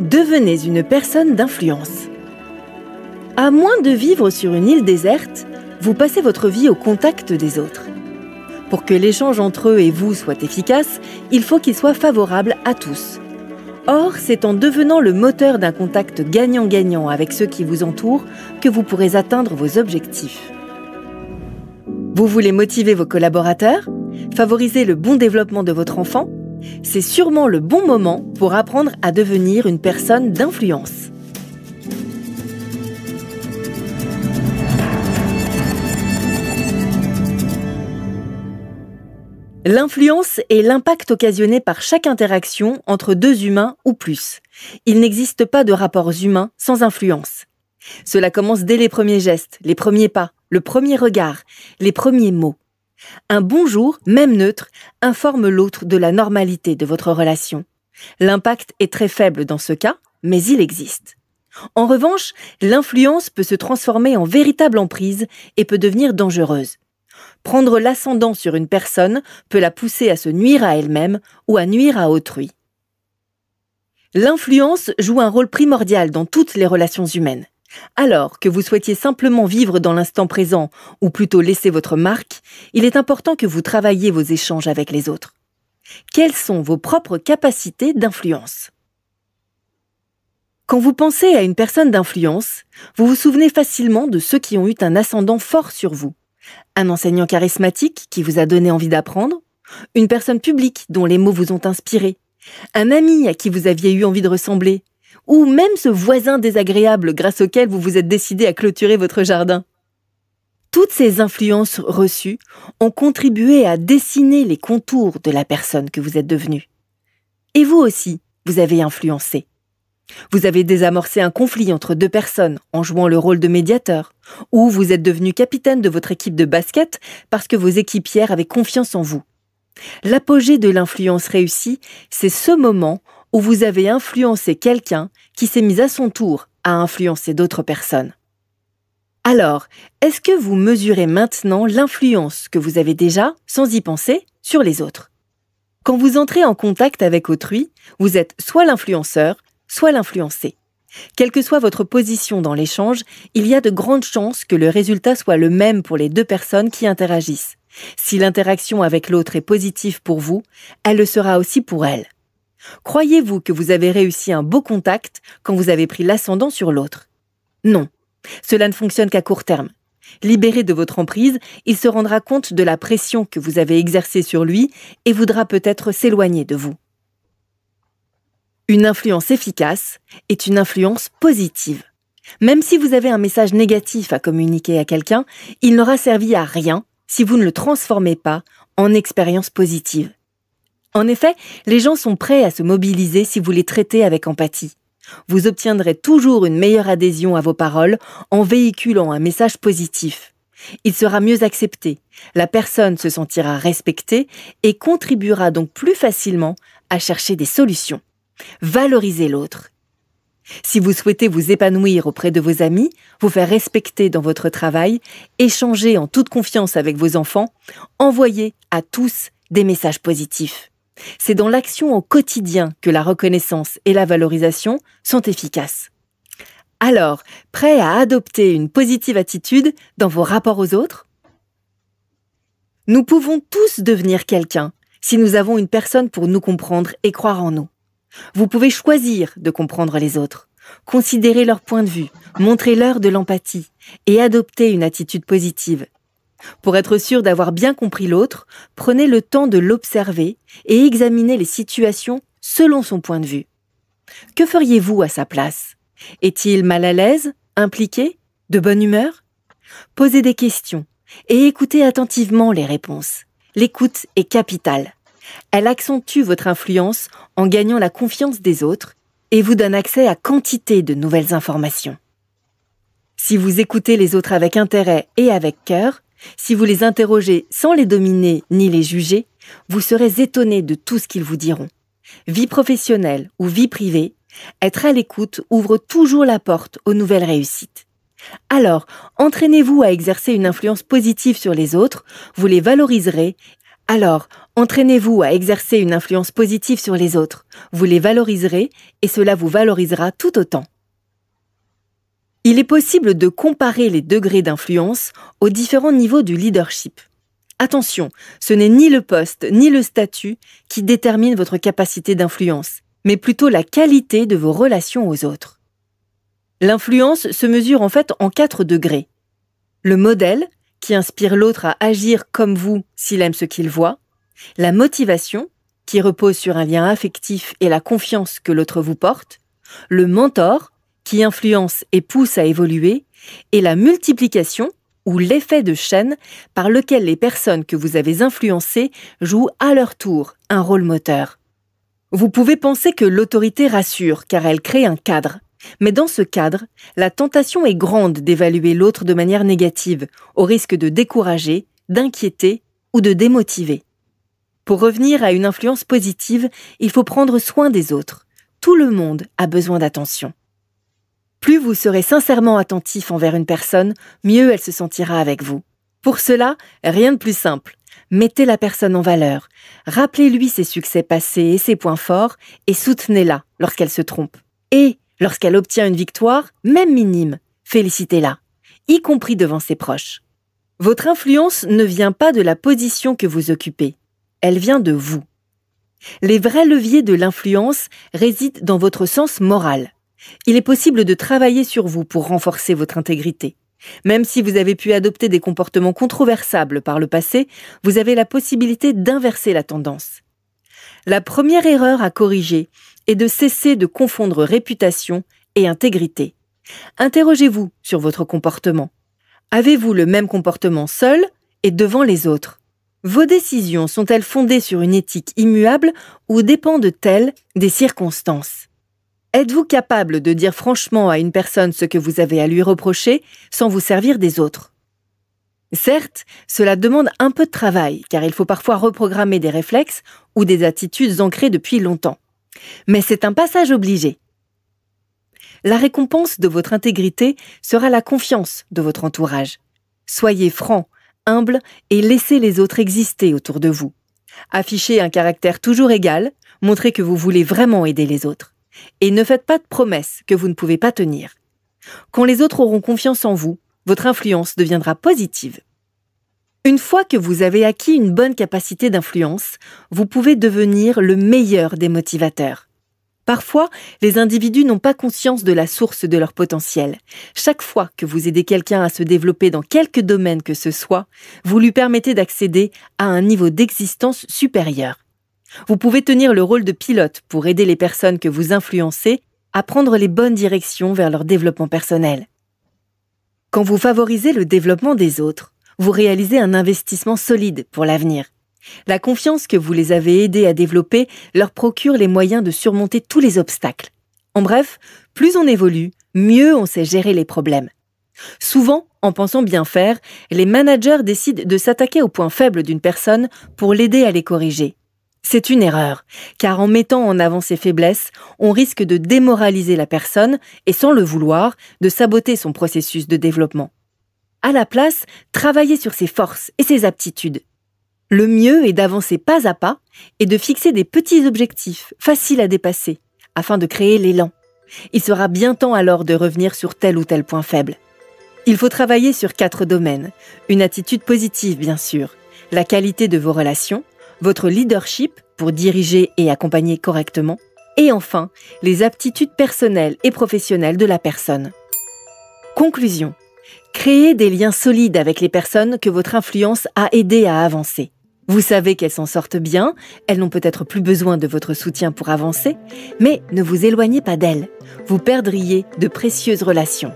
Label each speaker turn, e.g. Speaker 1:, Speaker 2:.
Speaker 1: Devenez une personne d'influence. À moins de vivre sur une île déserte, vous passez votre vie au contact des autres. Pour que l'échange entre eux et vous soit efficace, il faut qu'il soit favorable à tous. Or, c'est en devenant le moteur d'un contact gagnant-gagnant avec ceux qui vous entourent que vous pourrez atteindre vos objectifs. Vous voulez motiver vos collaborateurs, favoriser le bon développement de votre enfant c'est sûrement le bon moment pour apprendre à devenir une personne d'influence. L'influence est l'impact occasionné par chaque interaction entre deux humains ou plus. Il n'existe pas de rapports humains sans influence. Cela commence dès les premiers gestes, les premiers pas, le premier regard, les premiers mots. Un bonjour, même neutre, informe l'autre de la normalité de votre relation. L'impact est très faible dans ce cas, mais il existe. En revanche, l'influence peut se transformer en véritable emprise et peut devenir dangereuse. Prendre l'ascendant sur une personne peut la pousser à se nuire à elle-même ou à nuire à autrui. L'influence joue un rôle primordial dans toutes les relations humaines. Alors que vous souhaitiez simplement vivre dans l'instant présent ou plutôt laisser votre marque, il est important que vous travailliez vos échanges avec les autres. Quelles sont vos propres capacités d'influence Quand vous pensez à une personne d'influence, vous vous souvenez facilement de ceux qui ont eu un ascendant fort sur vous. Un enseignant charismatique qui vous a donné envie d'apprendre, une personne publique dont les mots vous ont inspiré, un ami à qui vous aviez eu envie de ressembler, ou même ce voisin désagréable grâce auquel vous vous êtes décidé à clôturer votre jardin. Toutes ces influences reçues ont contribué à dessiner les contours de la personne que vous êtes devenue. Et vous aussi, vous avez influencé. Vous avez désamorcé un conflit entre deux personnes en jouant le rôle de médiateur, ou vous êtes devenu capitaine de votre équipe de basket parce que vos équipières avaient confiance en vous. L'apogée de l'influence réussie, c'est ce moment où vous avez influencé quelqu'un qui s'est mise à son tour à influencer d'autres personnes. Alors, est-ce que vous mesurez maintenant l'influence que vous avez déjà, sans y penser, sur les autres Quand vous entrez en contact avec autrui, vous êtes soit l'influenceur, soit l'influencé. Quelle que soit votre position dans l'échange, il y a de grandes chances que le résultat soit le même pour les deux personnes qui interagissent. Si l'interaction avec l'autre est positive pour vous, elle le sera aussi pour elle. Croyez-vous que vous avez réussi un beau contact quand vous avez pris l'ascendant sur l'autre Non. Cela ne fonctionne qu'à court terme. Libéré de votre emprise, il se rendra compte de la pression que vous avez exercée sur lui et voudra peut-être s'éloigner de vous. Une influence efficace est une influence positive. Même si vous avez un message négatif à communiquer à quelqu'un, il n'aura servi à rien si vous ne le transformez pas en expérience positive. En effet, les gens sont prêts à se mobiliser si vous les traitez avec empathie. Vous obtiendrez toujours une meilleure adhésion à vos paroles en véhiculant un message positif. Il sera mieux accepté, la personne se sentira respectée et contribuera donc plus facilement à chercher des solutions. Valorisez l'autre. Si vous souhaitez vous épanouir auprès de vos amis, vous faire respecter dans votre travail, échanger en toute confiance avec vos enfants, envoyez à tous des messages positifs. C'est dans l'action au quotidien que la reconnaissance et la valorisation sont efficaces. Alors, prêt à adopter une positive attitude dans vos rapports aux autres Nous pouvons tous devenir quelqu'un si nous avons une personne pour nous comprendre et croire en nous. Vous pouvez choisir de comprendre les autres, considérer leur point de vue, montrer leur de l'empathie et adopter une attitude positive pour être sûr d'avoir bien compris l'autre, prenez le temps de l'observer et examinez les situations selon son point de vue. Que feriez-vous à sa place Est-il mal à l'aise, impliqué, de bonne humeur Posez des questions et écoutez attentivement les réponses. L'écoute est capitale. Elle accentue votre influence en gagnant la confiance des autres et vous donne accès à quantité de nouvelles informations. Si vous écoutez les autres avec intérêt et avec cœur, si vous les interrogez sans les dominer ni les juger, vous serez étonné de tout ce qu'ils vous diront. Vie professionnelle ou vie privée, être à l'écoute ouvre toujours la porte aux nouvelles réussites. Alors, entraînez-vous à exercer une influence positive sur les autres, vous les valoriserez. Alors, entraînez-vous à exercer une influence positive sur les autres, vous les valoriserez et cela vous valorisera tout autant. Il est possible de comparer les degrés d'influence aux différents niveaux du leadership. Attention, ce n'est ni le poste ni le statut qui détermine votre capacité d'influence, mais plutôt la qualité de vos relations aux autres. L'influence se mesure en fait en quatre degrés. Le modèle, qui inspire l'autre à agir comme vous s'il aime ce qu'il voit. La motivation, qui repose sur un lien affectif et la confiance que l'autre vous porte. Le mentor, qui influence et pousse à évoluer, et la multiplication ou l'effet de chaîne par lequel les personnes que vous avez influencées jouent à leur tour un rôle moteur. Vous pouvez penser que l'autorité rassure car elle crée un cadre. Mais dans ce cadre, la tentation est grande d'évaluer l'autre de manière négative, au risque de décourager, d'inquiéter ou de démotiver. Pour revenir à une influence positive, il faut prendre soin des autres. Tout le monde a besoin d'attention vous serez sincèrement attentif envers une personne, mieux elle se sentira avec vous. Pour cela, rien de plus simple. Mettez la personne en valeur, rappelez-lui ses succès passés et ses points forts, et soutenez-la lorsqu'elle se trompe. Et, lorsqu'elle obtient une victoire, même minime, félicitez-la, y compris devant ses proches. Votre influence ne vient pas de la position que vous occupez, elle vient de vous. Les vrais leviers de l'influence résident dans votre sens moral. Il est possible de travailler sur vous pour renforcer votre intégrité. Même si vous avez pu adopter des comportements controversables par le passé, vous avez la possibilité d'inverser la tendance. La première erreur à corriger est de cesser de confondre réputation et intégrité. Interrogez-vous sur votre comportement. Avez-vous le même comportement seul et devant les autres Vos décisions sont-elles fondées sur une éthique immuable ou dépendent-elles des circonstances Êtes-vous capable de dire franchement à une personne ce que vous avez à lui reprocher sans vous servir des autres Certes, cela demande un peu de travail, car il faut parfois reprogrammer des réflexes ou des attitudes ancrées depuis longtemps. Mais c'est un passage obligé. La récompense de votre intégrité sera la confiance de votre entourage. Soyez franc, humble et laissez les autres exister autour de vous. Affichez un caractère toujours égal, montrez que vous voulez vraiment aider les autres. Et ne faites pas de promesses que vous ne pouvez pas tenir. Quand les autres auront confiance en vous, votre influence deviendra positive. Une fois que vous avez acquis une bonne capacité d'influence, vous pouvez devenir le meilleur des motivateurs. Parfois, les individus n'ont pas conscience de la source de leur potentiel. Chaque fois que vous aidez quelqu'un à se développer dans quelque domaine que ce soit, vous lui permettez d'accéder à un niveau d'existence supérieur. Vous pouvez tenir le rôle de pilote pour aider les personnes que vous influencez à prendre les bonnes directions vers leur développement personnel. Quand vous favorisez le développement des autres, vous réalisez un investissement solide pour l'avenir. La confiance que vous les avez aidés à développer leur procure les moyens de surmonter tous les obstacles. En bref, plus on évolue, mieux on sait gérer les problèmes. Souvent, en pensant bien faire, les managers décident de s'attaquer aux points faibles d'une personne pour l'aider à les corriger. C'est une erreur, car en mettant en avant ses faiblesses, on risque de démoraliser la personne et sans le vouloir, de saboter son processus de développement. À la place, travaillez sur ses forces et ses aptitudes. Le mieux est d'avancer pas à pas et de fixer des petits objectifs faciles à dépasser, afin de créer l'élan. Il sera bien temps alors de revenir sur tel ou tel point faible. Il faut travailler sur quatre domaines. Une attitude positive, bien sûr, la qualité de vos relations, votre leadership pour diriger et accompagner correctement, et enfin les aptitudes personnelles et professionnelles de la personne. Conclusion. Créez des liens solides avec les personnes que votre influence a aidé à avancer. Vous savez qu'elles s'en sortent bien, elles n'ont peut-être plus besoin de votre soutien pour avancer, mais ne vous éloignez pas d'elles. Vous perdriez de précieuses relations.